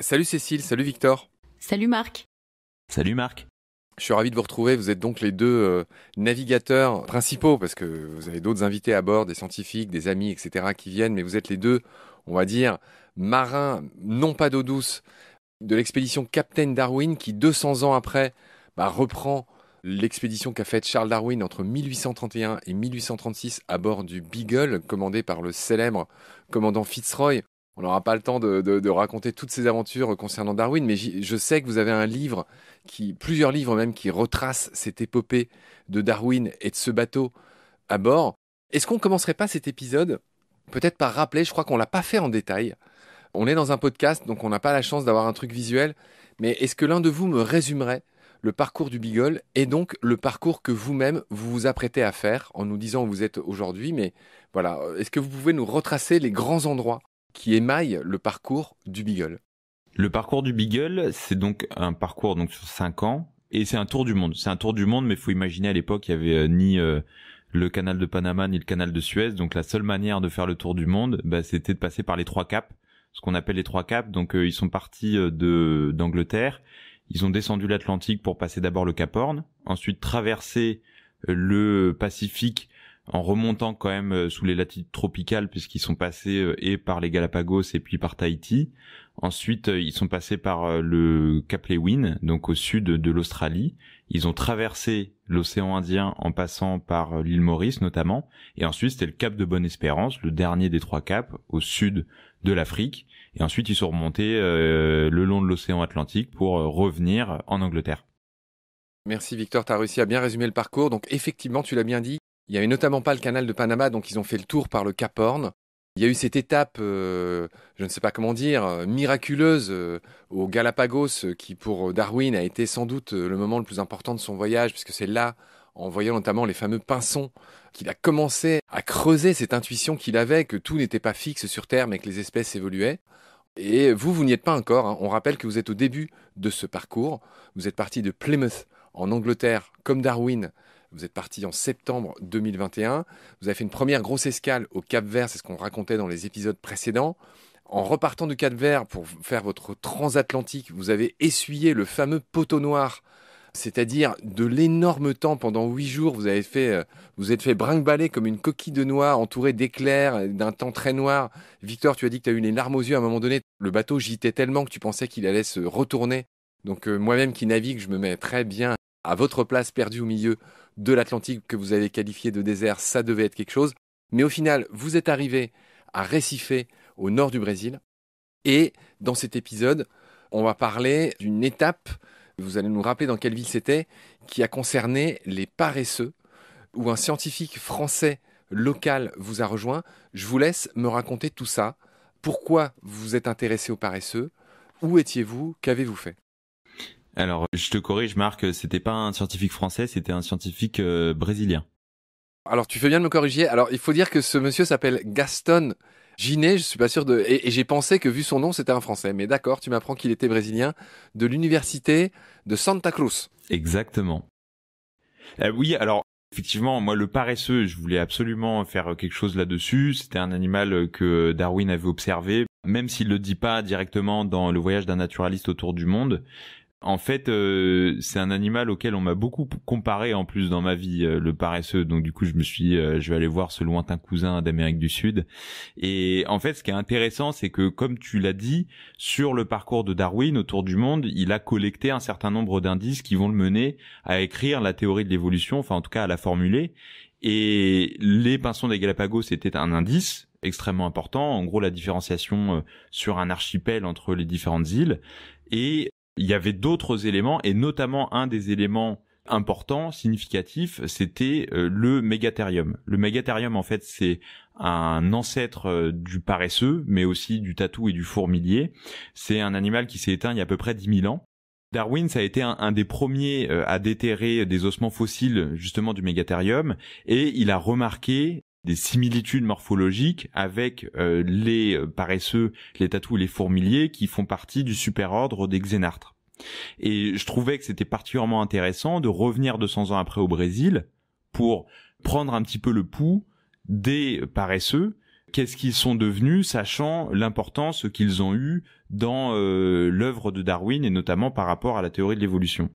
Salut Cécile, salut Victor. Salut Marc. Salut Marc. Je suis ravi de vous retrouver. Vous êtes donc les deux euh, navigateurs principaux, parce que vous avez d'autres invités à bord, des scientifiques, des amis, etc., qui viennent, mais vous êtes les deux, on va dire, marins, non pas d'eau douce, de l'expédition Captain Darwin, qui 200 ans après bah, reprend l'expédition qu'a faite Charles Darwin entre 1831 et 1836 à bord du Beagle, commandé par le célèbre commandant Fitzroy. On n'aura pas le temps de, raconter toutes ces aventures concernant Darwin, mais je sais que vous avez un livre, qui, plusieurs livres même, qui retracent cette épopée de Darwin et de ce bateau à bord. Est-ce qu'on commencerait pas cet épisode peut-être par rappeler, je crois qu'on l'a pas fait en détail. On est dans un podcast, donc on n'a pas la chance d'avoir un truc visuel, mais est-ce que l'un de vous me résumerait le parcours du Beagle et donc le parcours que vous-même vous vous apprêtez à faire en nous disant où vous êtes aujourd'hui, mais voilà, est-ce que vous pouvez nous retracer les grands endroits qui émaille le parcours du Beagle. Le parcours du Beagle, c'est donc un parcours donc sur cinq ans et c'est un tour du monde. C'est un tour du monde, mais il faut imaginer à l'époque il n'y avait euh, ni euh, le canal de Panama ni le canal de Suez, donc la seule manière de faire le tour du monde, bah, c'était de passer par les trois caps, ce qu'on appelle les trois caps. Donc euh, ils sont partis de d'Angleterre, ils ont descendu l'Atlantique pour passer d'abord le Cap Horn, ensuite traverser le Pacifique en remontant quand même euh, sous les latitudes tropicales puisqu'ils sont passés euh, et par les Galapagos et puis par Tahiti. Ensuite, euh, ils sont passés par le Cap Lewin, donc au sud de l'Australie. Ils ont traversé l'océan Indien en passant par l'île Maurice notamment. Et ensuite, c'était le Cap de Bonne-Espérance, le dernier des trois caps, au sud de l'Afrique. Et ensuite, ils sont remontés le long de l'océan Atlantique pour revenir en Angleterre. Merci Victor, tu as réussi à bien résumer le parcours. Donc effectivement, tu l'as bien dit, il y avait notamment pas le canal de Panama, donc ils ont fait le tour par le Cap Horn. Il y a eu cette étape, euh, je ne sais pas comment dire, euh, miraculeuse euh, au Galapagos, qui pour Darwin a été sans doute le moment le plus important de son voyage, puisque c'est là, en voyant notamment les fameux pinsons, qu'il a commencé à creuser cette intuition qu'il avait que tout n'était pas fixe sur Terre, mais que les espèces évoluaient. Et vous, vous n'y êtes pas encore. Hein. On rappelle que vous êtes au début de ce parcours. Vous êtes parti de Plymouth en Angleterre, comme Darwin, vous êtes parti en septembre 2021. Vous avez fait une première grosse escale au Cap Vert, c'est ce qu'on racontait dans les épisodes précédents. En repartant du Cap Vert pour faire votre transatlantique, vous avez essuyé le fameux poteau noir, c'est-à-dire de l'énorme temps pendant huit jours. Vous avez fait, euh, vous êtes fait brinque comme une coquille de noix entourée d'éclairs, d'un temps très noir. Victor, tu as dit que tu as eu les larmes aux yeux à un moment donné. Le bateau gîtait tellement que tu pensais qu'il allait se retourner. Donc euh, moi-même qui navigue, je me mets très bien à votre place perdue au milieu de l'Atlantique que vous avez qualifié de désert, ça devait être quelque chose. Mais au final, vous êtes arrivé à Recife, au nord du Brésil. Et dans cet épisode, on va parler d'une étape, vous allez nous rappeler dans quelle ville c'était, qui a concerné les paresseux, où un scientifique français local vous a rejoint. Je vous laisse me raconter tout ça. Pourquoi vous vous êtes intéressé aux paresseux Où étiez-vous Qu'avez-vous fait alors, je te corrige, Marc, c'était pas un scientifique français, c'était un scientifique euh, brésilien. Alors, tu fais bien de me corriger. Alors, il faut dire que ce monsieur s'appelle Gaston Ginet, je suis pas sûr de. Et, j'ai pensé que vu son nom, c'était un Français. Mais d'accord, tu m'apprends qu'il était brésilien de l'université de Santa Cruz. Exactement. Euh, oui, alors effectivement, moi le paresseux, je voulais absolument faire quelque chose là-dessus. C'était un animal que Darwin avait observé, même s'il le dit pas directement dans Le voyage d'un naturaliste autour du monde. En fait, euh, c'est un animal auquel on m'a beaucoup comparé en plus dans ma vie, euh, le paresseux. Donc du coup, je me suis, euh, je vais aller voir ce lointain cousin d'Amérique du Sud. Et en fait, ce qui est intéressant, c'est que comme tu l'as dit, sur le parcours de Darwin autour du monde, il a collecté un certain nombre d'indices qui vont le mener à écrire la théorie de l'évolution, enfin en tout cas à la formuler. Et les pinsons des Galapagos, c'était un indice extrêmement important. En gros, la différenciation sur un archipel entre les différentes îles. Et il y avait d'autres éléments et notamment un des éléments importants, significatifs, c'était euh, le Mégatherium. Le Mégatherium, en fait, c'est un ancêtre euh, du paresseux, mais aussi du tatou et du fourmilier. C'est un animal qui s'est éteint il y a à peu près 10 000 ans. Darwin, ça a été un, des premiers euh, à déterrer des ossements fossiles justement du Mégatherium, et il a remarqué des similitudes morphologiques avec euh, les euh, paresseux, les tatous et les fourmiliers qui font partie du superordre des Xénartres. Et je trouvais que c'était particulièrement intéressant de revenir 200 ans après au Brésil pour prendre un petit peu le pouls des paresseux, qu'est-ce qu'ils sont devenus, sachant l'importance qu'ils ont eue dans euh, l'œuvre de Darwin et notamment par rapport à la théorie de l'évolution.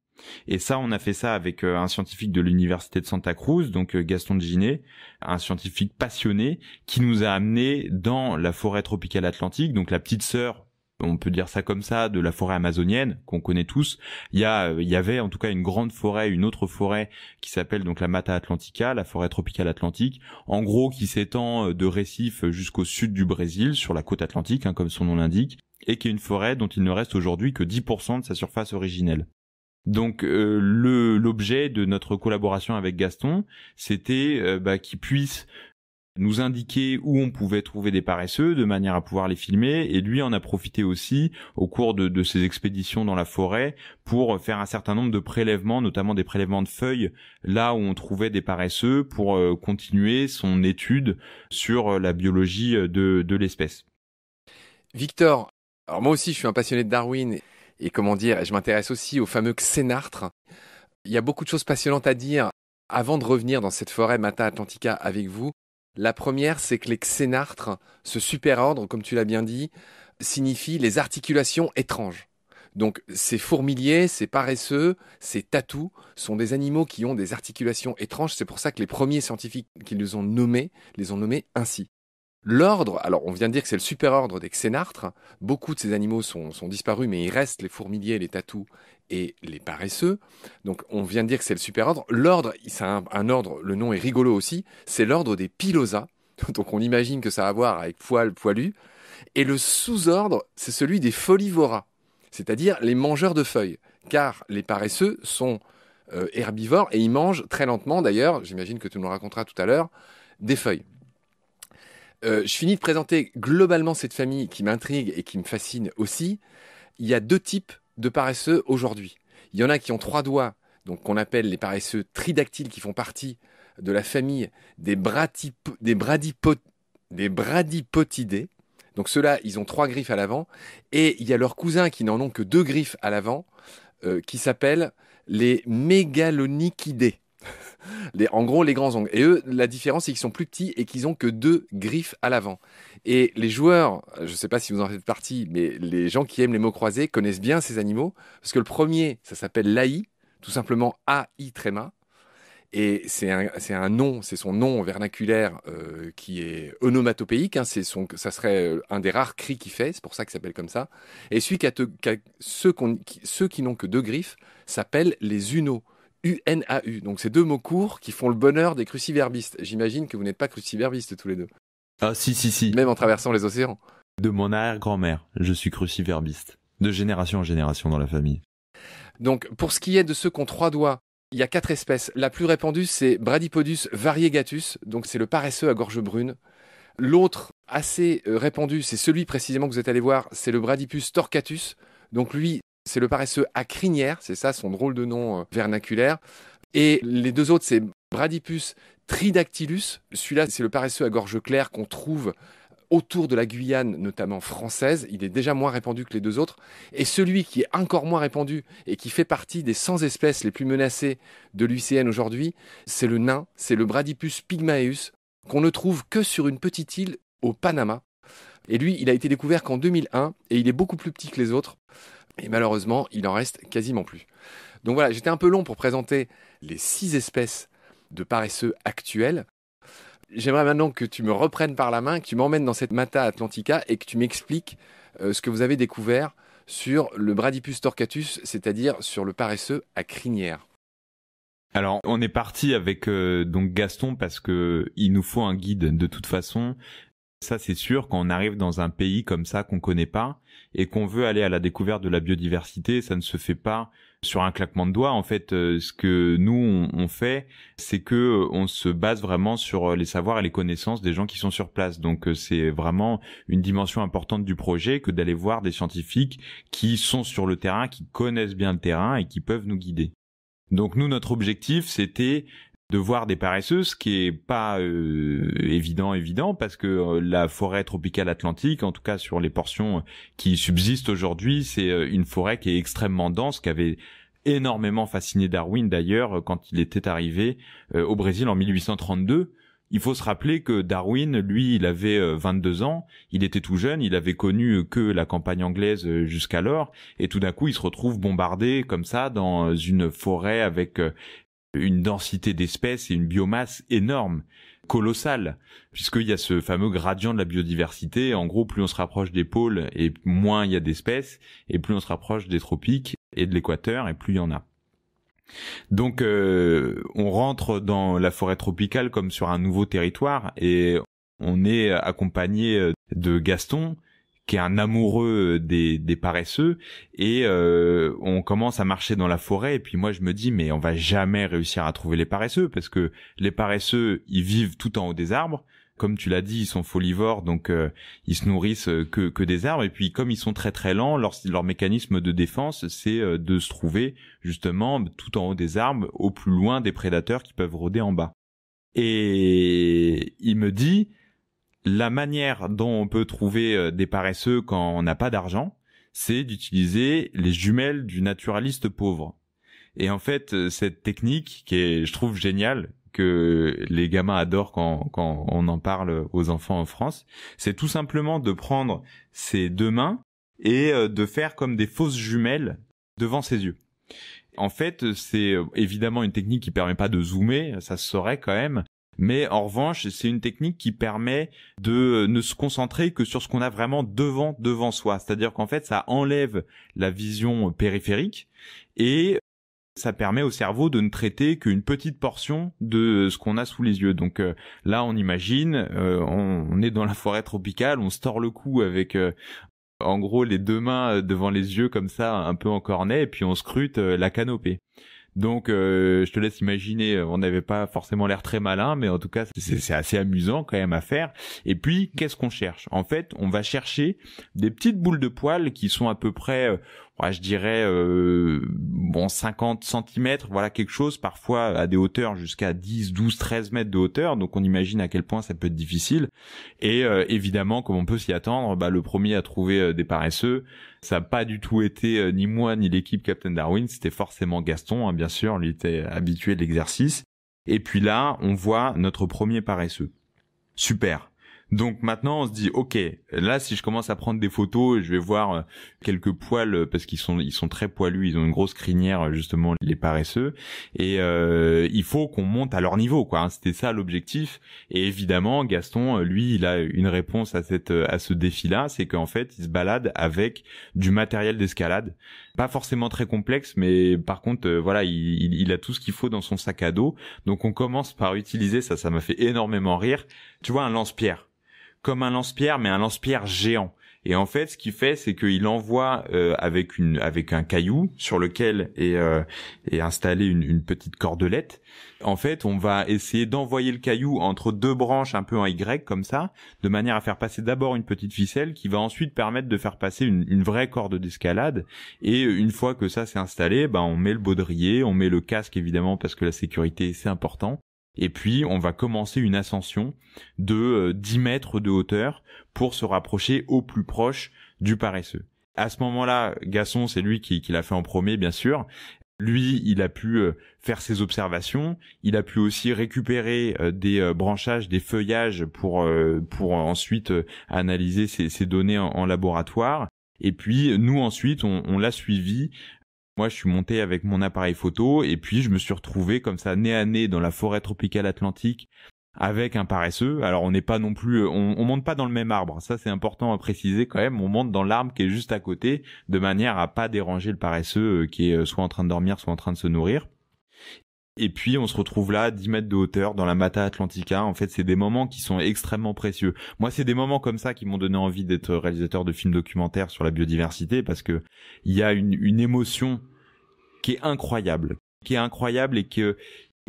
Et ça, on a fait ça avec euh, un scientifique de l'université de Santa Cruz, donc euh, Gaston Ginet, un scientifique passionné qui nous a amené dans la forêt tropicale atlantique, donc la petite sœur on peut dire ça comme ça, de la forêt amazonienne qu'on connaît tous. Il y, a, euh, il y avait en tout cas une grande forêt, une autre forêt qui s'appelle donc la Mata Atlantica, la forêt tropicale atlantique, en gros qui s'étend de récifs jusqu'au sud du Brésil, sur la côte atlantique, hein, comme son nom l'indique, et qui est une forêt dont il ne reste aujourd'hui que 10% de sa surface originelle. Donc euh, le l'objet de notre collaboration avec Gaston, c'était euh, bah, qu'il puisse nous indiquer où on pouvait trouver des paresseux de manière à pouvoir les filmer et lui en a profité aussi au cours de, ses expéditions dans la forêt pour faire un certain nombre de prélèvements, notamment des prélèvements de feuilles là où on trouvait des paresseux pour euh, continuer son étude sur la biologie de, de l'espèce. Victor, alors moi aussi je suis un passionné de Darwin et comment dire, je m'intéresse aussi au fameux Xénartre. Il y a beaucoup de choses passionnantes à dire avant de revenir dans cette forêt Mata Atlantica avec vous. La première, c'est que les Xénartres, ce super-ordre, comme tu l'as bien dit, signifie les articulations étranges. Donc ces fourmiliers, ces paresseux, ces tatous sont des animaux qui ont des articulations étranges. C'est pour ça que les premiers scientifiques qui les ont nommés les ont nommés ainsi. L'ordre, alors on vient de dire que c'est le super ordre des Xénartres. Beaucoup de ces animaux sont, disparus, mais il reste les fourmiliers, les tatous et les paresseux. Donc on vient de dire que c'est le super ordre. L'ordre, c'est un, ordre, le nom est rigolo aussi, c'est l'ordre des Pilosa. Donc on imagine que ça a à voir avec poil, poilu. Et le sous-ordre, c'est celui des folivora, c'est-à-dire les mangeurs de feuilles. Car les paresseux sont euh, herbivores et ils mangent très lentement, d'ailleurs, j'imagine que tu nous raconteras tout à l'heure, des feuilles. Euh, je finis de présenter globalement cette famille qui m'intrigue et qui me fascine aussi. Il y a deux types de paresseux aujourd'hui. Il y en a qui ont trois doigts, donc qu'on appelle les paresseux tridactyles, qui font partie de la famille des, des, Donc ceux-là, ils ont trois griffes à l'avant. Et il y a leurs cousins qui n'en ont que deux griffes à l'avant, euh, qui s'appellent les mégalonychidés en gros, les grands ongles. Et eux, la différence, c'est qu'ils sont plus petits et qu'ils ont que deux griffes à l'avant. Et les joueurs, je ne sais pas si vous en faites partie, mais les gens qui aiment les mots croisés connaissent bien ces animaux. Parce que le premier, ça s'appelle l'AI, tout simplement AI tréma. Et c'est un, nom, c'est son nom vernaculaire euh, qui est onomatopéique. Hein. ça serait euh, un des rares cris qu'il fait, c'est pour ça qu'il s'appelle comme ça. Et ceux, qui, ceux qui n'ont que deux griffes s'appellent les unos. UNAU. Donc c'est deux mots courts qui font le bonheur des cruciverbistes. J'imagine que vous n'êtes pas cruciverbistes tous les deux. Ah si si si. Même en traversant les océans. De mon arrière-grand-mère, je suis cruciverbiste. De génération en génération dans la famille. Donc pour ce qui est de ceux qui ont trois doigts, il y a quatre espèces. La plus répandue, c'est Bradypodus variegatus, donc c'est le paresseux à gorge brune. L'autre, assez euh, répandu, c'est celui précisément que vous êtes allé voir, c'est le Bradypus torcatus. Donc lui, c'est le paresseux à crinière, c'est ça son drôle de nom euh, vernaculaire. Et les deux autres, c'est Bradipus tridactylus. Celui-là, c'est le paresseux à gorge claire qu'on trouve autour de la Guyane, notamment française. Il est déjà moins répandu que les deux autres. Et celui qui est encore moins répandu et qui fait partie des 100 espèces les plus menacées de l'UICN aujourd'hui, c'est le nain, c'est le Bradipus pygmaeus, qu'on ne trouve que sur une petite île au Panama. Et lui, il a été découvert qu'en 2001 et il est beaucoup plus petit que les autres. Et malheureusement, il en reste quasiment plus. Donc voilà, j'étais un peu long pour présenter les six espèces de paresseux actuels. J'aimerais maintenant que tu me reprennes par la main, que tu m'emmènes dans cette Mata Atlantica et que tu m'expliques euh, ce que vous avez découvert sur le Bradipus torcatus, c'est-à-dire sur le paresseux à crinière. Alors, on est parti avec euh, donc Gaston parce qu'il nous faut un guide de toute façon ça, c'est sûr, quand on arrive dans un pays comme ça qu'on connaît pas et qu'on veut aller à la découverte de la biodiversité, ça ne se fait pas sur un claquement de doigts. En fait, euh, ce que nous on, fait, c'est que euh, on se base vraiment sur euh, les savoirs et les connaissances des gens qui sont sur place. Donc, c'est vraiment une dimension importante du projet que d'aller voir des scientifiques qui sont sur le terrain, qui connaissent bien le terrain et qui peuvent nous guider. Donc nous, notre objectif, c'était de voir des paresseuses, ce qui est pas euh, évident évident parce que euh, la forêt tropicale atlantique, en tout cas sur les portions euh, qui subsistent aujourd'hui, c'est une forêt qui est extrêmement dense, qui avait énormément fasciné Darwin d'ailleurs quand il était arrivé au Brésil en 1832. Il faut se rappeler que Darwin, lui, il avait 22 ans, il était tout jeune, il avait connu que la campagne anglaise jusqu'alors, et tout d'un coup, il se retrouve bombardé comme ça dans une forêt avec une densité d'espèces et une biomasse énorme, colossale, puisqu'il y a ce fameux gradient de la biodiversité. En gros, plus on se rapproche des pôles et moins il y a d'espèces, et plus on se rapproche des tropiques et de l'équateur, et plus il y en a. Donc euh, on rentre dans la forêt tropicale comme sur un nouveau territoire et on est accompagné euh, de Gaston, qui est un amoureux euh, des, paresseux et euh, on commence à marcher dans la forêt et puis moi je me dis mais on va jamais réussir à trouver les paresseux parce que les paresseux ils vivent tout en haut des arbres comme tu l'as dit, ils sont folivores, donc euh, ils se nourrissent que, que, des arbres. Et puis comme ils sont très très lents, leur, mécanisme de défense, c'est de se trouver justement tout en haut des arbres, au plus loin des prédateurs qui peuvent rôder en bas. Et il me dit, la manière dont on peut trouver euh, des paresseux quand on n'a pas d'argent, c'est d'utiliser les jumelles du naturaliste pauvre. Et en fait, euh, cette technique qui est, je trouve, géniale, que les gamins adorent quand, on en parle aux enfants en France, c'est tout simplement de prendre ses deux mains et euh, de faire comme des fausses jumelles devant ses yeux. En fait, c'est évidemment une technique qui permet pas de zoomer, ça se saurait quand même, mais en revanche, c'est une technique qui permet de ne se concentrer que sur ce qu'on a vraiment devant devant soi. C'est-à-dire qu'en fait, ça enlève la vision périphérique et ça permet au cerveau de ne traiter qu'une petite portion de ce qu'on a sous les yeux. Donc euh, là, on imagine, euh, on, est dans la forêt tropicale, on se le cou avec euh, en gros les deux mains devant les yeux comme ça, un peu en cornet, et puis on scrute la canopée. Donc, euh, je te laisse imaginer, euh, on n'avait pas forcément l'air très malin, mais en tout cas, c'est assez amusant quand même à faire. Et puis, qu'est-ce qu'on cherche En fait, on va chercher des petites boules de poils qui sont à peu près, euh, je dirais euh, bon 50 cm, voilà quelque chose, parfois à des hauteurs jusqu'à 10, 12, 13 mètres de hauteur, donc on imagine à quel point ça peut être difficile. Et euh, évidemment, comme on peut s'y attendre, bah, le premier à trouver euh, des paresseux, ça n'a pas du tout été ni moi ni l'équipe Captain Darwin, c'était forcément Gaston, hein, bien sûr, lui était habitué de l'exercice. Et puis là, on voit notre premier paresseux. Super. Donc maintenant, on se dit, ok, là, si je commence à prendre des photos, je vais voir euh, quelques poils euh, parce qu'ils sont, ils sont très poilus, ils ont une grosse crinière euh, justement les paresseux, et il faut qu'on monte à leur niveau, quoi. Hein. C'était ça l'objectif. Et évidemment, Gaston, lui, il a une réponse à cette, à ce défi-là, c'est qu'en fait, il se balade avec du matériel d'escalade, pas forcément très complexe, mais par contre, voilà, il, il a tout ce qu'il faut dans son sac à dos. Donc on commence par utiliser ça, ça m'a fait énormément rire. Tu vois, un lance-pierre comme un lance-pierre, mais un lance-pierre géant. Et en fait, ce qu'il fait, c'est qu'il envoie euh, avec avec un caillou sur lequel est, euh, installée une, petite cordelette. En fait, on va essayer d'envoyer le caillou entre deux branches un peu en Y comme ça, de manière à faire passer d'abord une petite ficelle qui va ensuite permettre de faire passer une, vraie corde d'escalade. Et une fois que ça s'est installé, ben on met le baudrier, on met le casque évidemment parce que la sécurité c'est important et puis on va commencer une ascension de 10 euh, mètres de hauteur pour se rapprocher au plus proche du paresseux. À ce moment-là, Gasson, c'est lui qui, l'a fait en premier, bien sûr. Lui, il a pu euh, faire ses observations, il a pu aussi récupérer euh, des branchages, des feuillages pour, pour ensuite analyser ces, données en, laboratoire. Et puis nous ensuite, on l'a suivi moi, je suis monté avec mon appareil photo et puis je me suis retrouvé comme ça, nez à nez, dans la forêt tropicale atlantique, avec un paresseux. Alors, on n'est pas non plus, euh, on, monte pas dans le même arbre. Ça, c'est important à préciser quand même. On monte dans l'arbre qui est juste à côté, de manière à pas déranger le paresseux euh, qui est euh, soit en train de dormir, soit en train de se nourrir. Et puis on se retrouve là, 10 mètres de hauteur, dans la Mata Atlantica. En fait, c'est des moments qui sont extrêmement précieux. Moi, c'est des moments comme ça qui m'ont donné envie d'être réalisateur de films documentaires sur la biodiversité, parce que il y a une, une émotion qui est incroyable, qui est incroyable et que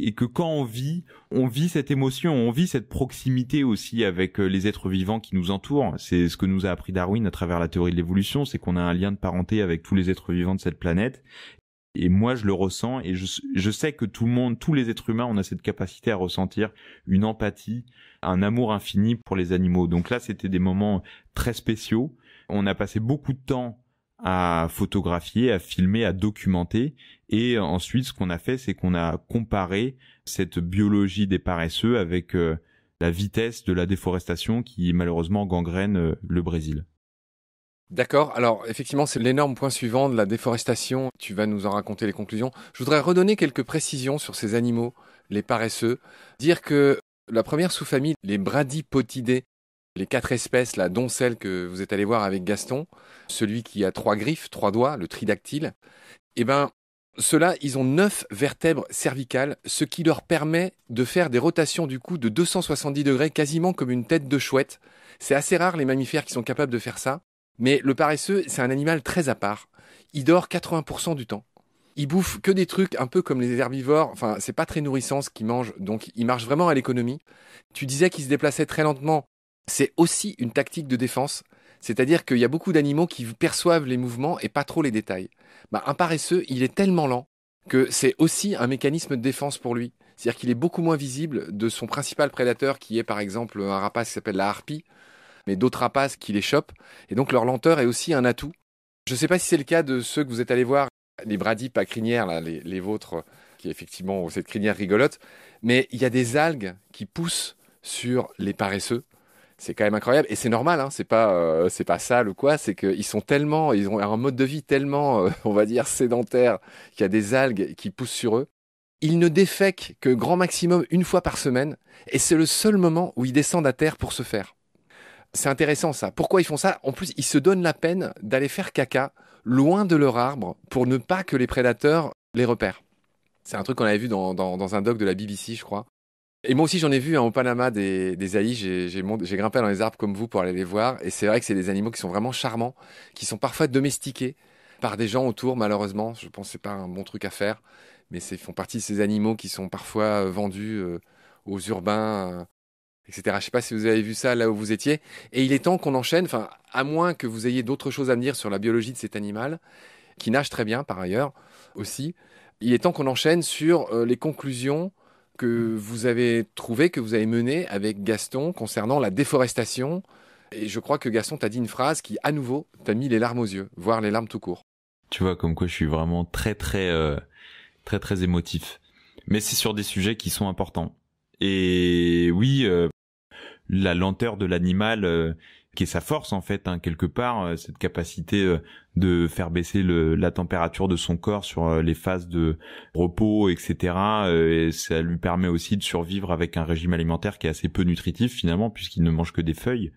et que quand on vit, on vit cette émotion, on vit cette proximité aussi avec euh, les êtres vivants qui nous entourent. C'est ce que nous a appris Darwin à travers la théorie de l'évolution, c'est qu'on a un lien de parenté avec tous les êtres vivants de cette planète et moi, je le ressens et je, sais que tout le monde, tous les êtres humains, on a cette capacité à ressentir une empathie, un amour infini pour les animaux. Donc là, c'était des moments très spéciaux. On a passé beaucoup de temps à photographier, à filmer, à documenter. Et ensuite, ce qu'on a fait, c'est qu'on a comparé cette biologie des paresseux avec euh, la vitesse de la déforestation qui malheureusement gangrène euh, le Brésil. D'accord. Alors effectivement, c'est l'énorme point suivant de la déforestation. Tu vas nous en raconter les conclusions. Je voudrais redonner quelques précisions sur ces animaux, les paresseux. Dire que la première sous-famille, les bradypotidés, les quatre espèces, la dont celle que vous êtes allé voir avec Gaston, celui qui a trois griffes, trois doigts, le tridactyle, eh ben, ceux-là, ils ont neuf vertèbres cervicales, ce qui leur permet de faire des rotations du cou de 270 degrés, quasiment comme une tête de chouette. C'est assez rare les mammifères qui sont capables de faire ça. Mais le paresseux, c'est un animal très à part. Il dort 80% du temps. Il bouffe que des trucs un peu comme les herbivores. Enfin, c'est pas très nourrissant ce qu'il mange, donc il marche vraiment à l'économie. Tu disais qu'il se déplaçait très lentement. C'est aussi une tactique de défense. C'est-à-dire qu'il y a beaucoup d'animaux qui perçoivent les mouvements et pas trop les détails. Bah, un paresseux, il est tellement lent que c'est aussi un mécanisme de défense pour lui. C'est-à-dire qu'il est beaucoup moins visible de son principal prédateur qui est par exemple un rapace qui s'appelle la harpie, mais d'autres rapaces qui les chopent. Et donc leur lenteur est aussi un atout. Je ne sais pas si c'est le cas de ceux que vous êtes allés voir, les Bradis à crinière, les, vôtres, qui effectivement ont cette crinière rigolote, mais il y a des algues qui poussent sur les paresseux. C'est quand même incroyable et c'est normal, hein. c'est pas euh, c'est sale ou quoi, c'est qu'ils sont tellement, ils ont un mode de vie tellement, euh, on va dire sédentaire, qu'il y a des algues qui poussent sur eux. Ils ne défèquent que grand maximum une fois par semaine et c'est le seul moment où ils descendent à terre pour se faire c'est intéressant ça. Pourquoi ils font ça En plus, ils se donnent la peine d'aller faire caca loin de leur arbre pour ne pas que les prédateurs les repèrent. C'est un truc qu'on avait vu dans, un doc de la BBC, je crois. Et moi aussi, j'en ai vu hein, au Panama des, aïs. J'ai grimpé dans les arbres comme vous pour aller les voir. Et c'est vrai que c'est des animaux qui sont vraiment charmants, qui sont parfois domestiqués par des gens autour, malheureusement. Je pense que c'est pas un bon truc à faire. Mais ils font partie de ces animaux qui sont parfois euh, vendus euh, aux urbains euh, etc. Je sais pas si vous avez vu ça là où vous étiez. Et il est temps qu'on enchaîne, enfin, à moins que vous ayez d'autres choses à me dire sur la biologie de cet animal, qui nage très bien par ailleurs aussi. Il est temps qu'on enchaîne sur euh, les conclusions que vous avez trouvées, que vous avez menées avec Gaston concernant la déforestation. Et je crois que Gaston t'a dit une phrase qui, à nouveau, t'a mis les larmes aux yeux, voire les larmes tout court. Tu vois, comme quoi je suis vraiment très, très, euh, très, très émotif. Mais c'est sur des sujets qui sont importants. Et oui, euh, la lenteur de l'animal euh, qui est sa force en fait hein, quelque part euh, cette capacité euh, de faire baisser la température de son corps sur les phases de repos etc et ça lui permet aussi de survivre avec un régime alimentaire qui est assez peu nutritif finalement puisqu'il ne mange que des feuilles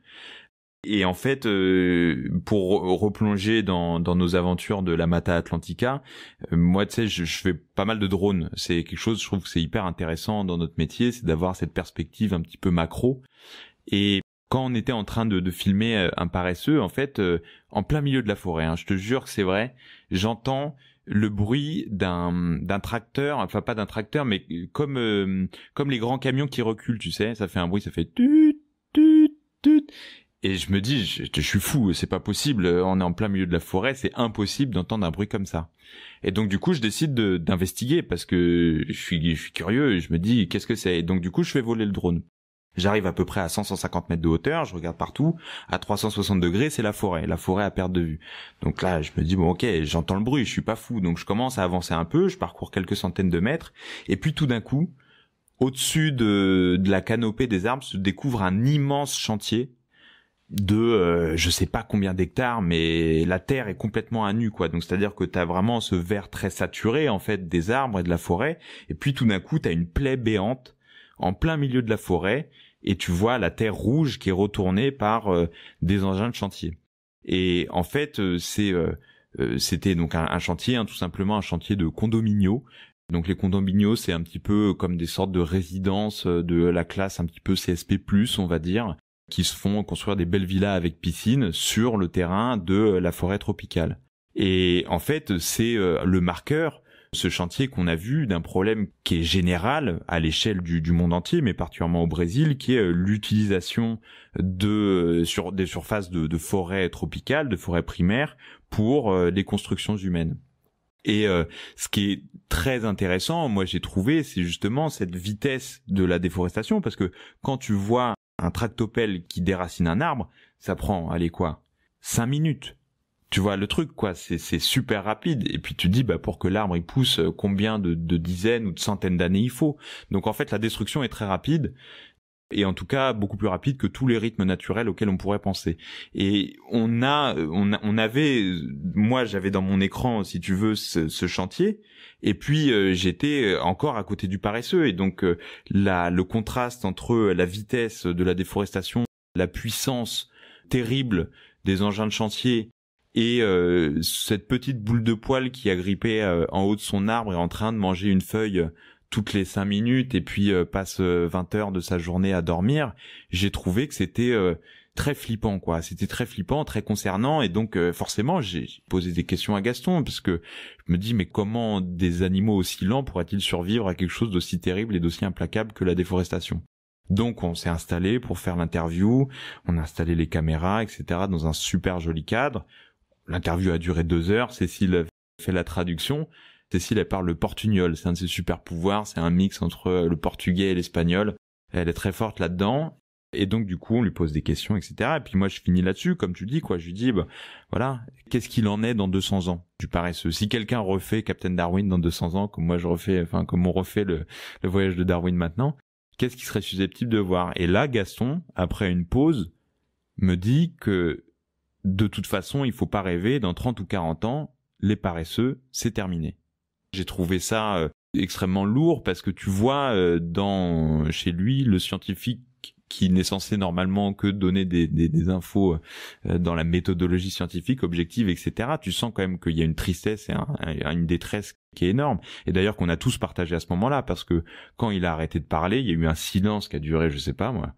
et en fait, euh, pour replonger dans, dans, nos aventures de la Mata Atlantica, euh, moi, tu sais, je, je, fais pas mal de drones. C'est quelque chose, je trouve que c'est hyper intéressant dans notre métier, c'est d'avoir cette perspective un petit peu macro. Et quand on était en train de, de filmer euh, un paresseux, en fait, en plein milieu de la forêt, hein, je te jure que c'est vrai, j'entends le bruit d'un d'un tracteur, enfin pas d'un tracteur, mais comme comme les grands camions qui reculent, tu sais, ça fait un bruit, ça fait tut tut tut et je me dis, je, suis fou, c'est pas possible, on est en plein milieu de la forêt, c'est impossible d'entendre un bruit comme ça. Et donc du coup, je décide d'investiguer parce que je suis, curieux, je me dis, qu'est-ce que c'est Et donc du coup, je fais voler le drone. J'arrive à peu près à 150 mètres de hauteur, je regarde partout, à 360 degrés, c'est la forêt, la forêt à perte de vue. Donc là, je me dis, bon ok, j'entends le bruit, je suis pas fou, donc je commence à avancer un peu, je parcours quelques centaines de mètres, et puis tout d'un coup, au-dessus de, de la canopée des arbres se découvre un immense chantier de euh, je sais pas combien d'hectares mais la terre est complètement à nu quoi donc c'est à dire que tu as vraiment ce vert très saturé en fait des arbres et de la forêt et puis tout d'un coup tu as une plaie béante en plein milieu de la forêt et tu vois la terre rouge qui est retournée par euh, des engins de chantier et en fait euh, c'est euh, c'était donc un, chantier hein, tout simplement un chantier de condominiaux donc les condominiaux, c'est un petit peu comme des sortes de résidences de la classe un petit peu CSP+, on va dire, qui se font construire des belles villas avec piscine sur le terrain de la forêt tropicale. Et en fait, c'est euh, le marqueur, ce chantier qu'on a vu, d'un problème qui est général à l'échelle du, monde entier, mais particulièrement au Brésil, qui est euh, l'utilisation de euh, sur des surfaces de, de forêts tropicales, de forêts primaires, pour des constructions humaines. Et ce qui est très intéressant, moi j'ai trouvé, c'est justement cette vitesse de la déforestation, parce que quand tu vois un tractopelle qui déracine un arbre, ça prend, allez quoi, cinq minutes. Tu vois le truc quoi, c'est super rapide et puis tu dis bah pour que l'arbre il pousse euh, combien de, de dizaines ou de centaines d'années il faut. Donc en fait la destruction est très rapide et en tout cas beaucoup plus rapide que tous les rythmes naturels auxquels on pourrait penser. Et on a, on, on avait, moi j'avais dans mon écran, si tu veux, ce, chantier, et puis euh, j'étais encore à côté du paresseux, et donc euh, la, le contraste entre la vitesse de la déforestation, la puissance terrible des engins de chantier et euh, cette petite boule de poil qui a grippé en haut de son arbre et en train de manger une feuille toutes les cinq minutes et puis euh, passe euh, vingt heures de sa journée à dormir, j'ai trouvé que c'était euh, très flippant quoi. C'était très flippant, très concernant et donc forcément j'ai posé des questions à Gaston parce que je me dis mais comment des animaux aussi lents pourraient-ils survivre à quelque chose d'aussi terrible et d'aussi implacable que la déforestation donc on s'est installé pour faire l'interview, on a installé les caméras, etc. dans un super joli cadre. L'interview a duré deux heures, Cécile fait la traduction. Cécile, elle parle le portugnol. C'est un de ses super pouvoirs. C'est un mix entre le portugais et l'espagnol. Elle est très forte là-dedans. Et donc, du coup, on lui pose des questions, etc. Et puis moi, je finis là-dessus, comme tu dis, quoi. Je lui dis, bah, voilà, qu'est-ce qu'il en est dans 200 ans du paresseux Si quelqu'un refait Captain Darwin dans 200 ans, comme moi je refais, enfin, comme on refait le, voyage de Darwin maintenant, qu'est-ce qu'il serait susceptible de voir Et là, Gaston, après une pause, me dit que de toute façon, il faut pas rêver, dans 30 ou 40 ans, les paresseux, c'est terminé. J'ai trouvé ça euh, extrêmement lourd parce que tu vois euh, dans chez lui le scientifique qui n'est censé normalement que donner des, des, infos euh, dans la méthodologie scientifique, objective, etc. Tu sens quand même qu'il y a une tristesse et une détresse qui est énorme. Et d'ailleurs qu'on a tous partagé à ce moment-là, parce que quand il a arrêté de parler, il y a eu un silence qui a duré, je sais pas moi,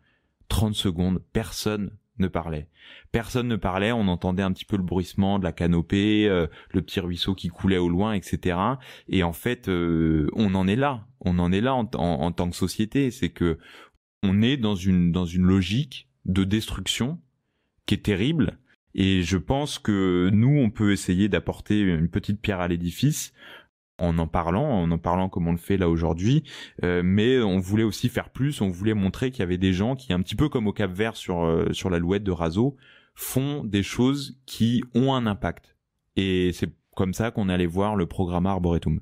30 secondes, personne ne parlait. Personne ne parlait, on entendait un petit peu le bruissement de la canopée, euh, le petit ruisseau qui coulait au loin, etc. Et en fait, euh, on en est là, on en est là en, en tant que société, c'est que on est dans une dans une logique de destruction qui est terrible. Et je pense que nous, on peut essayer d'apporter une petite pierre à l'édifice en en parlant, en en parlant comme on le fait là aujourd'hui, euh, mais on voulait aussi faire plus, on voulait montrer qu'il y avait des gens qui, un petit peu comme au Cap Vert sur euh, sur l'alouette de Razo, font des choses qui ont un impact. Et c'est comme ça qu'on allait voir le programme Arboretum.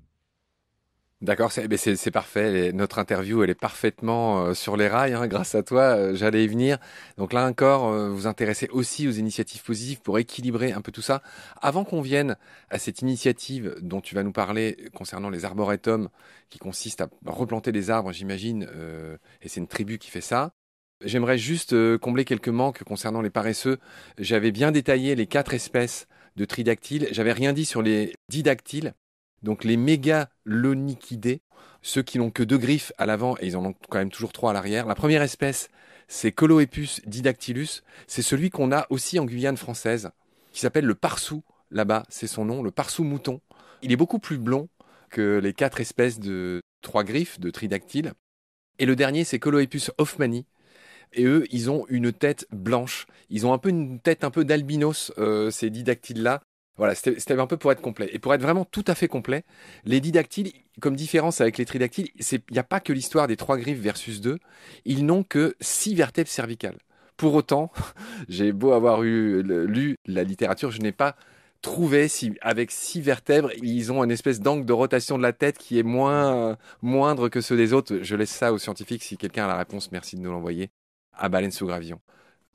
D'accord, c'est parfait. notre interview, elle est parfaitement euh, sur les rails. Hein. grâce à toi, euh, j'allais y venir. Donc là encore, euh, vous intéressez aussi aux initiatives positives pour équilibrer un peu tout ça. Avant qu'on vienne à cette initiative dont tu vas nous parler concernant les arboretums, qui consiste à replanter des arbres, j'imagine, et c'est une tribu qui fait ça. J'aimerais juste combler quelques manques concernant les paresseux. J'avais bien détaillé les quatre espèces de tridactyles. J'avais rien dit sur les didactyles donc les mégalonychidés, ceux qui n'ont que deux griffes à l'avant et ils en ont quand même toujours trois à l'arrière. La première espèce, c'est Coloepus didactylus. C'est celui qu'on a aussi en Guyane française, qui s'appelle le parsou là-bas, c'est son nom, le parsou mouton. Il est beaucoup plus blond que les quatre espèces de trois griffes, de tridactyles. Et le dernier, c'est Coloepus hoffmani. Et eux, ils ont une tête blanche. Ils ont un peu une tête un peu d'albinos, euh, ces didactyles-là. Voilà, c'était un peu pour être complet. Et pour être vraiment tout à fait complet, les didactyles, comme différence avec les tridactyles, il n'y a pas que l'histoire des trois griffes versus deux. Ils n'ont que six vertèbres cervicales. Pour autant, j'ai beau avoir lu la littérature, je n'ai pas trouvé si, avec six vertèbres, ils ont une espèce d'angle de rotation de la tête qui est moins, moindre que ceux des autres. Je laisse ça aux scientifiques. Si quelqu'un a la réponse, merci de nous l'envoyer à baleine sous gravillon.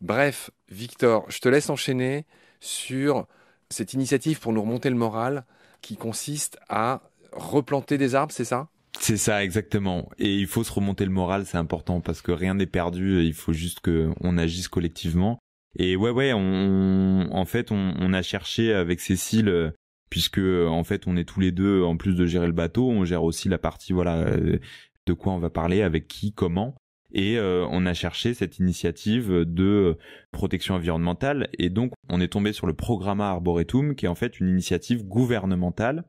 Bref, Victor, je te laisse enchaîner sur cette initiative pour nous remonter le moral qui consiste à replanter des arbres, c'est ça c'est ça exactement. Et il faut se remonter le moral, c'est important parce que rien n'est perdu. Il faut juste qu'on agisse collectivement. Et ouais, ouais, on, en fait, on, on a cherché avec Cécile, puisque en fait, on est tous les deux, en plus de gérer le bateau, on gère aussi la partie, voilà, euh, de quoi on va parler, avec qui, comment. Et euh, on a cherché cette initiative de euh, protection environnementale. Et donc, on est tombé sur le Programma Arboretum, qui est en fait une initiative gouvernementale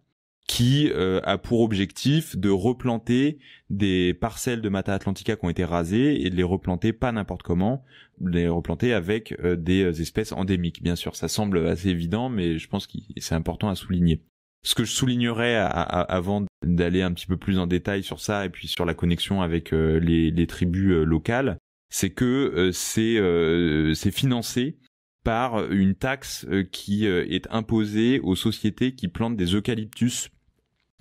qui euh, a pour objectif de replanter des parcelles de Mata Atlantica qui ont été rasées et de les replanter pas n'importe comment, les replanter avec des espèces endémiques. Bien sûr, ça semble assez évident, mais je pense que c'est important à souligner. Ce que je soulignerais avant d'aller un petit peu plus en détail sur ça et puis sur la connexion avec euh, les, tribus euh, locales, c'est que euh, c'est financé par une taxe qui est imposée aux sociétés qui plantent des eucalyptus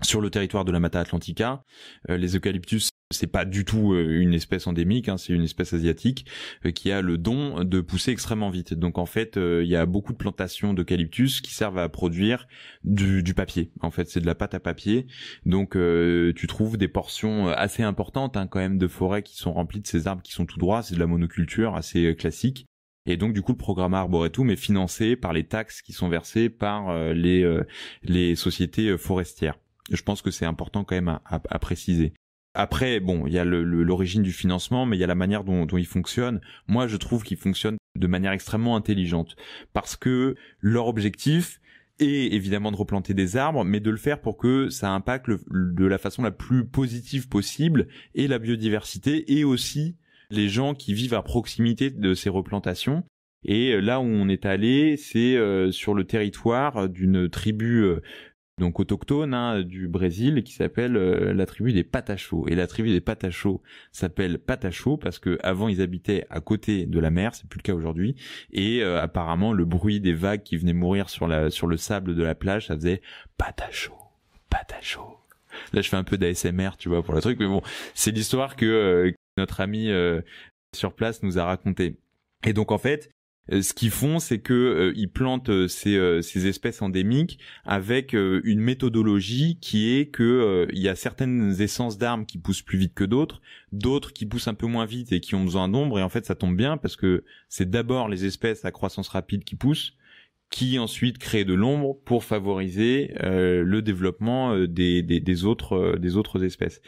sur le territoire de la Mata Atlantica. Euh, les eucalyptus, c'est pas du tout euh, une espèce endémique, hein, c'est une espèce asiatique euh, qui a le don de pousser extrêmement vite. Donc en fait, il y a beaucoup de plantations d'eucalyptus qui servent à produire du, papier. En fait, c'est de la pâte à papier. Donc tu trouves des portions assez importantes hein, quand même de forêts qui sont remplies de ces arbres qui sont tout droits. C'est de la monoculture assez classique. Et donc du coup le programme Arboretum est financé par les taxes qui sont versées par les, les sociétés forestières je pense que c'est important quand même à, préciser. Après, bon, il y a l'origine du financement, mais il y a la manière dont, dont il fonctionne. Moi, je trouve qu'il fonctionne de manière extrêmement intelligente parce que leur objectif est évidemment de replanter des arbres, mais de le faire pour que ça impacte de la façon la plus positive possible et la biodiversité et aussi les gens qui vivent à proximité de ces replantations. Et là où on est allé, c'est euh, sur le territoire d'une tribu euh, donc autochtone hein, du Brésil qui s'appelle euh, la tribu des Patachos. Et la tribu des Patachos s'appelle Patachos parce que avant ils habitaient à côté de la mer, c'est plus le cas aujourd'hui. Et euh, apparemment le bruit des vagues qui venaient mourir sur la sur le sable de la plage, ça faisait Patachos, Patachos. Là je fais un peu d'ASMR, tu vois, pour le truc, mais bon, c'est l'histoire que euh, notre ami sur place nous a raconté. Et donc en fait, euh, ce qu'ils font, c'est que euh, ils plantent euh, ces, espèces endémiques avec une méthodologie qui est que il y a certaines essences d'armes qui poussent plus vite que d'autres, d'autres qui poussent un peu moins vite et qui ont besoin d'ombre. Et en fait, ça tombe bien parce que c'est d'abord les espèces à croissance rapide qui poussent qui ensuite créent de l'ombre pour favoriser le développement des, des autres espèces.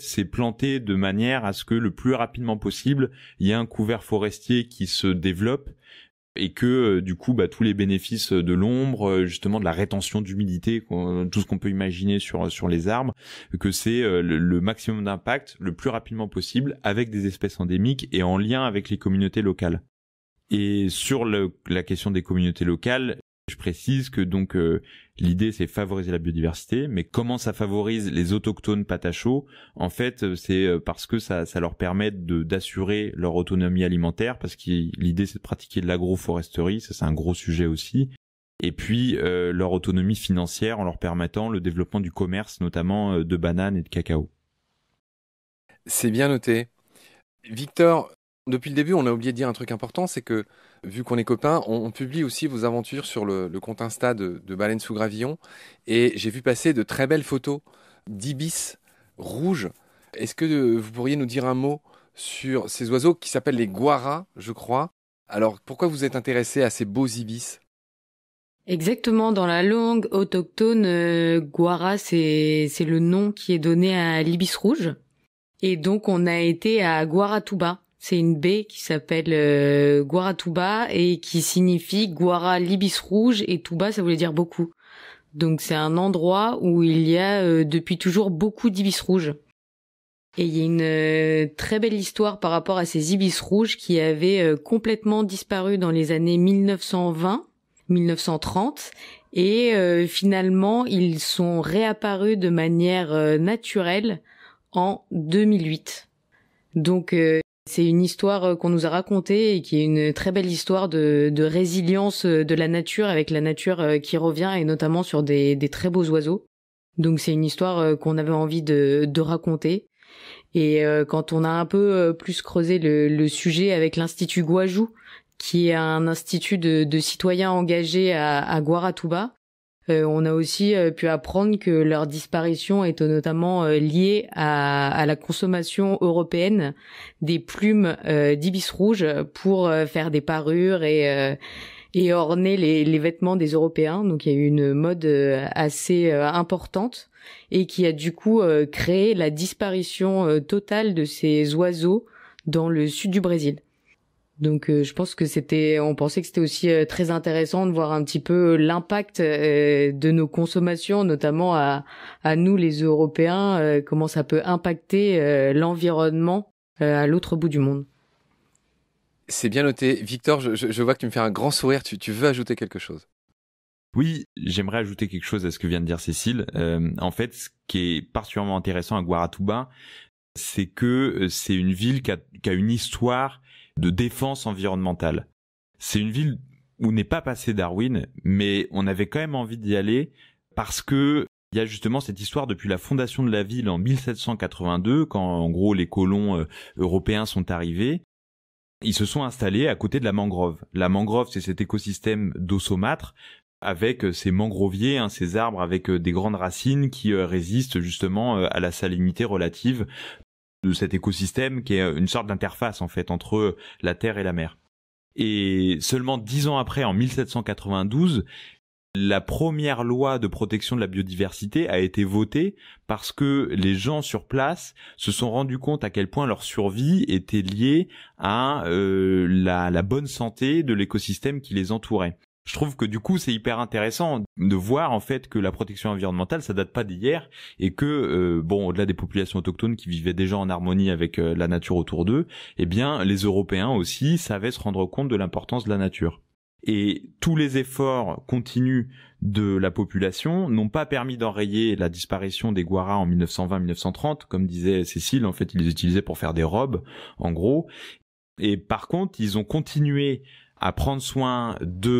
C'est planté de manière à ce que le plus rapidement possible, il y ait un couvert forestier qui se développe et que euh, du coup bah, tous les bénéfices de l'ombre, euh, justement de la rétention d'humidité, tout ce qu'on peut imaginer sur sur les arbres, que c'est euh, le, maximum d'impact le plus rapidement possible avec des espèces endémiques et en lien avec les communautés locales. Et sur la question des communautés locales, je précise que donc euh, l'idée c'est favoriser la biodiversité, mais comment ça favorise les autochtones patachos En fait, euh, c'est euh, parce que ça, ça leur permet d'assurer leur autonomie alimentaire, parce que l'idée c'est de pratiquer de l'agroforesterie, ça c'est un gros sujet aussi. Et puis leur autonomie financière en leur permettant le développement du commerce, notamment de bananes et de cacao. C'est bien noté. Victor, depuis le début, on a oublié de dire un truc important, c'est que vu qu'on est copains, on, publie aussi vos aventures sur le, compte Insta de, Baleine sous Gravillon. Et j'ai vu passer de très belles photos d'ibis rouges. Est-ce que euh, vous pourriez nous dire un mot sur ces oiseaux qui s'appellent les guaras, je crois Alors pourquoi vous êtes intéressé à ces beaux ibis Exactement, dans la langue autochtone, euh, guara, c'est le nom qui est donné à l'ibis rouge. Et donc on a été à Guaratuba, c'est une baie qui s'appelle euh, Guaratuba et qui signifie Guara l'ibis rouge et Tuba ça voulait dire beaucoup. Donc c'est un endroit où il y a euh, depuis toujours beaucoup d'ibis rouges. Et il y a une euh, très belle histoire par rapport à ces ibis rouges qui avaient complètement disparu dans les années 1920, 1930 et finalement ils sont réapparus de manière naturelle en 2008. Donc c'est une histoire euh, qu'on nous a racontée et qui est une très belle histoire de, résilience euh, de la nature avec la nature euh, qui revient et notamment sur des, très beaux oiseaux. Donc c'est une histoire qu'on avait envie de, raconter. Et quand on a un peu plus creusé le, sujet avec l'Institut Guajou, qui est un institut de, citoyens engagés à, à Guaratuba, euh, on a aussi euh, pu apprendre que leur disparition est notamment euh, liée à, la consommation européenne des plumes d'ibis rouge pour faire des parures et, orner les, les, vêtements des Européens. Donc il y a eu une mode assez importante et qui a du coup créé la disparition totale de ces oiseaux dans le sud du Brésil. Donc euh, je pense que c'était, on pensait que c'était aussi euh, très intéressant de voir un petit peu euh, l'impact de nos consommations, notamment à, à nous les Européens, comment ça peut impacter l'environnement à l'autre bout du monde. C'est bien noté. Victor, je, je, vois que tu me fais un grand sourire, tu, tu veux ajouter quelque chose oui, j'aimerais ajouter quelque chose à ce que vient de dire Cécile. en fait, ce qui est particulièrement intéressant à Guaratuba, c'est que c'est une ville qui a, qui a une histoire de défense environnementale. C'est une ville où n'est pas passé Darwin, mais on avait quand même envie d'y aller parce que il y a justement cette histoire depuis la fondation de la ville en 1782, quand en gros les colons euh, européens sont arrivés. Ils se sont installés à côté de la mangrove. La mangrove, c'est cet écosystème d'eau saumâtre avec euh, ces mangroviers, hein, ces arbres avec euh, des grandes racines qui résistent justement à la salinité relative de cet écosystème qui est une sorte d'interface en fait entre la terre et la mer. Et seulement dix ans après, en 1792, la première loi de protection de la biodiversité a été votée parce que les gens sur place se sont rendus compte à quel point leur survie était liée à euh, la bonne santé de l'écosystème qui les entourait je trouve que du coup c'est hyper intéressant de voir en fait que la protection environnementale ça date pas d'hier et que euh, bon au-delà des populations autochtones qui vivaient déjà en harmonie avec euh, la nature autour d'eux, eh bien les Européens aussi savaient se rendre compte de l'importance de la nature. Et tous les efforts continus de la population n'ont pas permis d'enrayer la disparition des Guaras en 1920-1930, comme disait Cécile, en fait ils les utilisaient pour faire des robes, en gros. Et par contre, ils ont continué à prendre soin de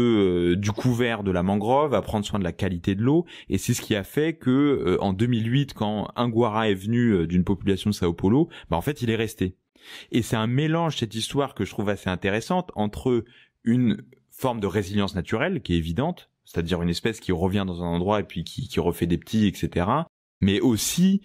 euh, du couvert de la mangrove, à prendre soin de la qualité de l'eau, et c'est ce qui a fait que euh, en 2008, quand Guara est venu euh, d'une population de Sao Paulo, bah en fait il est resté. Et c'est un mélange cette histoire que je trouve assez intéressante entre une forme de résilience naturelle qui est évidente, c'est-à-dire une espèce qui revient dans un endroit et puis qui, qui refait des petits, etc. Mais aussi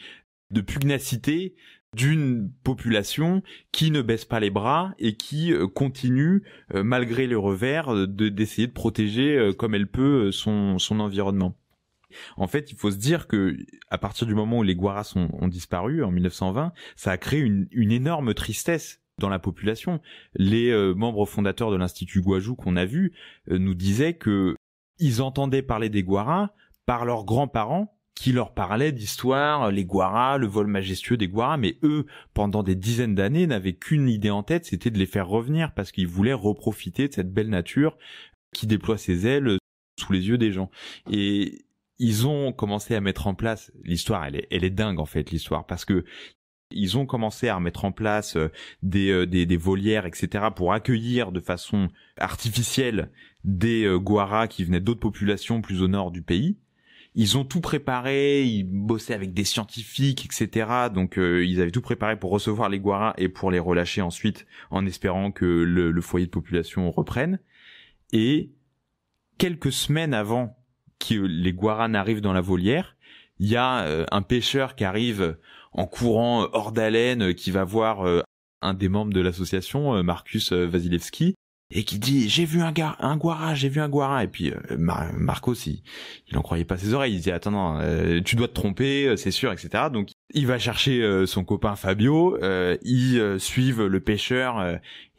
de pugnacité d'une population qui ne baisse pas les bras et qui euh, continue, euh, malgré les revers, euh, de, d'essayer de protéger comme elle peut son, environnement. En fait, il faut se dire que à partir du moment où les Guaras ont, disparu en 1920, ça a créé une, énorme tristesse dans la population. Les membres fondateurs de l'Institut Guajou qu'on a vu nous disaient que ils entendaient parler des Guaras par leurs grands-parents qui leur parlait d'histoire, les Guaras, le vol majestueux des Guaras, mais eux, pendant des dizaines d'années, n'avaient qu'une idée en tête, c'était de les faire revenir parce qu'ils voulaient reprofiter de cette belle nature qui déploie ses ailes sous les yeux des gens. Et ils ont commencé à mettre en place l'histoire, elle est, elle est dingue en fait l'histoire parce que ils ont commencé à mettre en place euh, des, euh, des, des, volières, etc., pour accueillir de façon artificielle des euh, Guaras qui venaient d'autres populations plus au nord du pays ils ont tout préparé, ils bossaient avec des scientifiques, etc. Donc euh, ils avaient tout préparé pour recevoir les guaras et pour les relâcher ensuite, en espérant que le, foyer de population reprenne. Et quelques semaines avant que les guaras n'arrivent dans la volière, il y a euh, un pêcheur qui arrive en courant hors d'haleine, qui va voir euh, un des membres de l'association, Marcus Vasilevski, et qui dit j'ai vu un gars un guara j'ai vu un guara et puis euh, Mar Marcos il, n'en croyait pas ses oreilles il dit attends euh, tu dois te tromper euh, c'est sûr etc donc il va chercher son copain Fabio ils suivent le pêcheur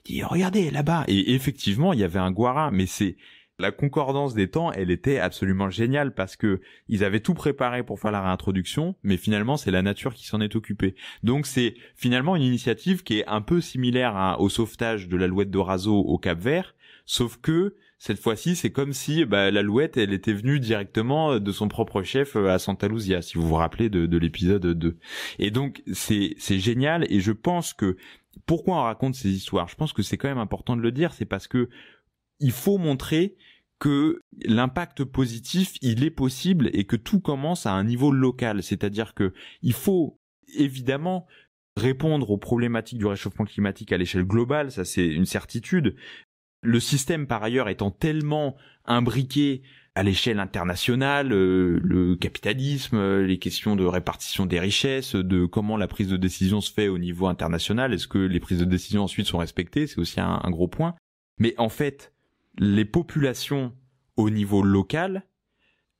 il dit regardez là-bas et effectivement il y avait un guara mais c'est la concordance des temps, elle était absolument géniale parce que ils avaient tout préparé pour faire la réintroduction, mais finalement c'est la nature qui s'en est occupée. Donc c'est finalement une initiative qui est un peu similaire au sauvetage de l'alouette de au Cap Vert, sauf que cette fois-ci c'est comme si bah, l'alouette elle était venue directement de son propre chef euh, à Santa Luzia, si vous vous rappelez de, de l'épisode 2. Et donc c'est c'est génial et je pense que pourquoi on raconte ces histoires Je pense que c'est quand même important de le dire, c'est parce que il faut montrer que l'impact positif, il est possible et que tout commence à un niveau local. C'est-à-dire que il faut évidemment répondre aux problématiques du réchauffement climatique à l'échelle globale, ça c'est une certitude. Le système par ailleurs étant tellement imbriqué à l'échelle internationale, euh, le capitalisme, euh, les questions de répartition des richesses, de comment la prise de décision se fait au niveau international, est-ce que les prises de décision ensuite sont respectées, c'est aussi un gros point. Mais en fait, les populations au niveau local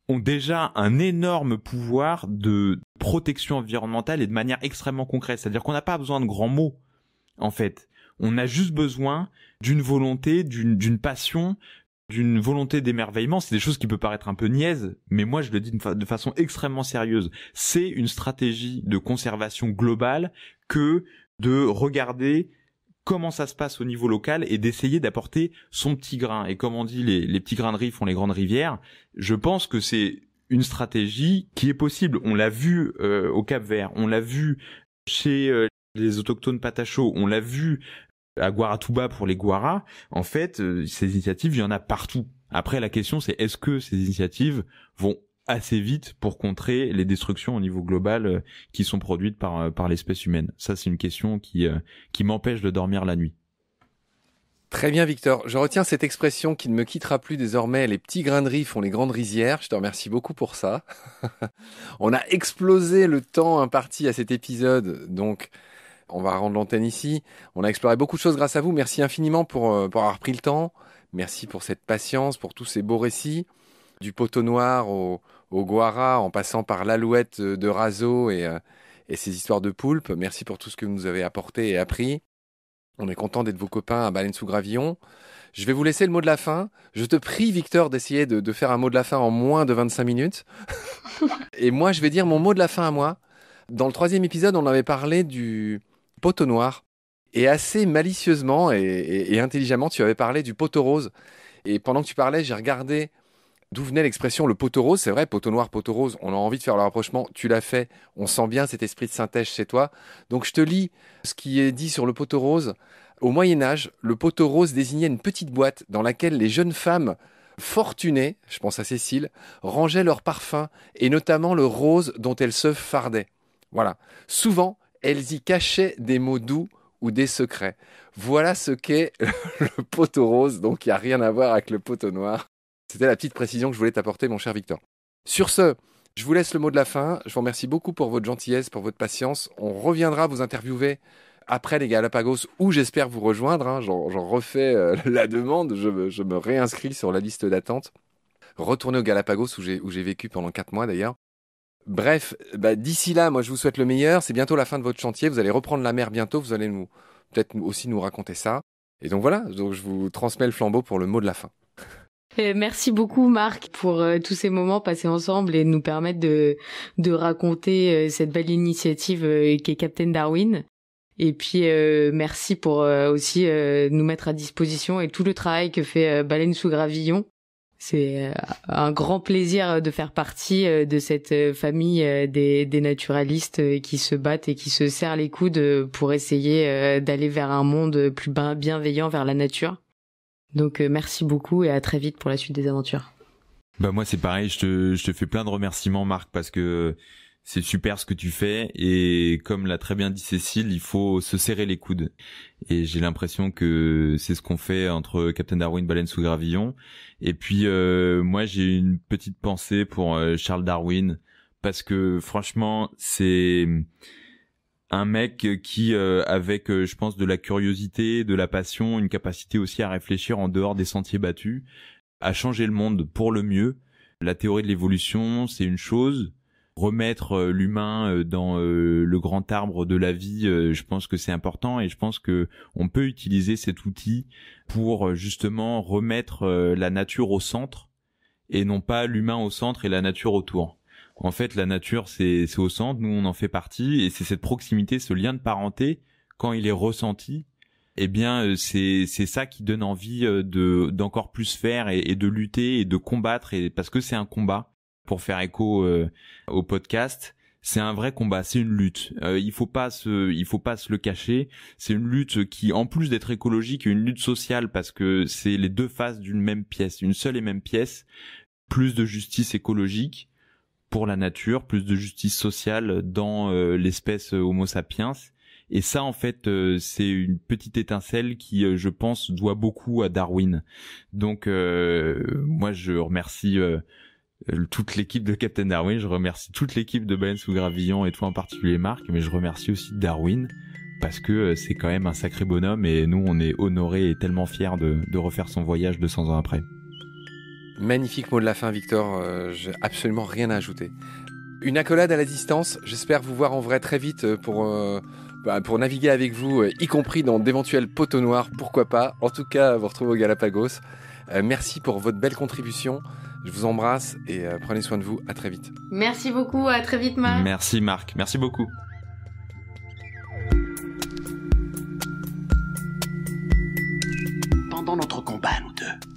ont déjà un énorme pouvoir de protection environnementale et de manière extrêmement concrète. C'est-à-dire qu'on n'a pas besoin de grands mots, en fait. On a juste besoin d'une volonté, d'une passion, d'une volonté d'émerveillement. C'est des choses qui peuvent paraître un peu niaises, mais moi je le dis de, de façon extrêmement sérieuse. C'est une stratégie de conservation globale que de regarder comment ça se passe au niveau local et d'essayer d'apporter son petit grain. Et comme on dit, les, les petits grains de riz font les grandes rivières. Je pense que c'est une stratégie qui est possible. On l'a vu euh, au Cap Vert, on l'a vu chez euh, les autochtones patachos, on l'a vu euh, à Guaratuba pour les Guaras. En fait, ces initiatives, il y en a partout. Après, la question, c'est est-ce que ces initiatives vont assez vite pour contrer les destructions au niveau global euh, qui sont produites par, euh, par l'espèce humaine. Ça, c'est une question qui, euh, qui m'empêche de dormir la nuit. Très bien, Victor. Je retiens cette expression qui ne me quittera plus désormais. Les petits grains de riz font les grandes rizières. Je te remercie beaucoup pour ça. on a explosé le temps imparti à cet épisode. Donc, on va rendre l'antenne ici. On a exploré beaucoup de choses grâce à vous. Merci infiniment pour, pour avoir pris le temps. Merci pour cette patience, pour tous ces beaux récits. Du poteau noir au, au Guara, en passant par l'alouette euh, de Razo et, euh, et histoires de poulpe. Merci pour tout ce que vous nous avez apporté et appris. On est content d'être vos copains à Baleine sous Gravillon. Je vais vous laisser le mot de la fin. Je te prie, Victor, d'essayer de, faire un mot de la fin en moins de 25 minutes. et moi, je vais dire mon mot de la fin à moi. Dans le troisième épisode, on avait parlé du poteau noir. Et assez malicieusement et, et intelligemment, tu avais parlé du poteau rose. Et pendant que tu parlais, j'ai regardé d'où venait l'expression le poteau rose. C'est vrai, poteau noir, poteau rose, on a envie de faire le rapprochement. Tu l'as fait, on sent bien cet esprit de synthèse chez toi. Donc je te lis ce qui est dit sur le poteau rose. Au Moyen Âge, le poteau rose désignait une petite boîte dans laquelle les jeunes femmes fortunées, je pense à Cécile, rangeaient leurs parfums et notamment le rose dont elles se fardaient. Voilà. Souvent, elles y cachaient des mots doux ou des secrets. Voilà ce qu'est le poteau rose, donc il n'y a rien à voir avec le poteau noir. C'était la petite précision que je voulais t'apporter, mon cher Victor. Sur ce, je vous laisse le mot de la fin. Je vous remercie beaucoup pour votre gentillesse, pour votre patience. On reviendra vous interviewer après les Galapagos, où j'espère vous rejoindre. Hein. J'en refais euh, la demande. Je me, réinscris sur la liste d'attente. Retourner aux Galapagos, où j'ai vécu pendant quatre mois d'ailleurs. Bref, bah, d'ici là, moi je vous souhaite le meilleur. C'est bientôt la fin de votre chantier. Vous allez reprendre la mer bientôt. Vous allez nous peut-être aussi nous raconter ça. Et donc voilà, je vous transmets le flambeau pour le mot de la fin. Euh, merci beaucoup Marc pour euh, tous ces moments passés ensemble et nous permettre de, raconter euh, cette belle initiative qu'est qui est Captain Darwin. Et puis merci pour aussi nous mettre à disposition et tout le travail que fait Baleine sous Gravillon. C'est un grand plaisir de faire partie de cette famille des, naturalistes qui se battent et qui se serrent les coudes pour essayer d'aller vers un monde plus bienveillant vers la nature. Donc euh, merci beaucoup et à très vite pour la suite des aventures. Bah moi c'est pareil, je te, je te fais plein de remerciements Marc parce que c'est super ce que tu fais et comme l'a très bien dit Cécile, il faut se serrer les coudes. Et j'ai l'impression que c'est ce qu'on fait entre Captain Darwin, Baleine sous gravillon. Et puis euh, moi j'ai une petite pensée pour euh, Charles Darwin parce que franchement c'est un mec qui, euh, avec, euh, je pense, de la curiosité, de la passion, une capacité aussi à réfléchir en dehors des sentiers battus, à changer le monde pour le mieux. La théorie de l'évolution, c'est une chose. Remettre euh, l'humain dans le grand arbre de la vie, je pense que c'est important et je pense que on peut utiliser cet outil pour justement remettre la nature au centre et non pas l'humain au centre et la nature autour en fait, la nature, c'est au centre, nous, on en fait partie, et c'est cette proximité, ce lien de parenté, quand il est ressenti, eh bien, euh, c'est ça qui donne envie euh, de d'encore plus faire et, de lutter et de combattre, parce que c'est un combat. Pour faire écho euh, au podcast, c'est un vrai combat, c'est une lutte. il faut pas se, il faut pas se le cacher. C'est une lutte qui, en plus d'être écologique, est une lutte sociale parce que c'est les deux faces d'une même pièce, une seule et même pièce. Plus de justice écologique, pour la nature, plus de justice sociale dans euh, l'espèce euh, Homo sapiens. Et ça, en fait, euh, c'est une petite étincelle qui, je pense, doit beaucoup à Darwin. Donc, moi, je remercie toute l'équipe de Captain Darwin, je remercie toute l'équipe de Baleine sous Gravillon et toi en particulier, Marc, mais je remercie aussi Darwin parce que c'est quand même un sacré bonhomme et nous, on est honorés et tellement fiers de, de refaire son voyage 200 ans après. Magnifique mot de la fin, Victor. Euh, j'ai absolument rien à ajouter. Une accolade à la distance. J'espère vous voir en vrai très vite euh, pour, euh, bah, pour naviguer avec vous, y compris dans d'éventuels poteaux noirs, pourquoi pas. En tout cas, vous retrouvez au Galapagos. merci pour votre belle contribution. Je vous embrasse et prenez soin de vous. À très vite. Merci beaucoup. À très vite, Marc. Merci, Marc. Merci beaucoup. Pendant notre combat, nous deux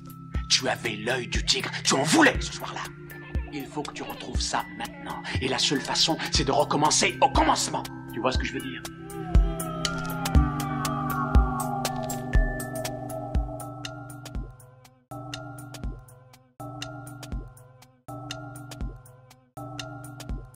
tu avais l'œil du tigre, tu en voulais ce soir-là. Il faut que tu retrouves ça maintenant. Et la seule façon, c'est de recommencer au commencement. Tu vois ce que je veux dire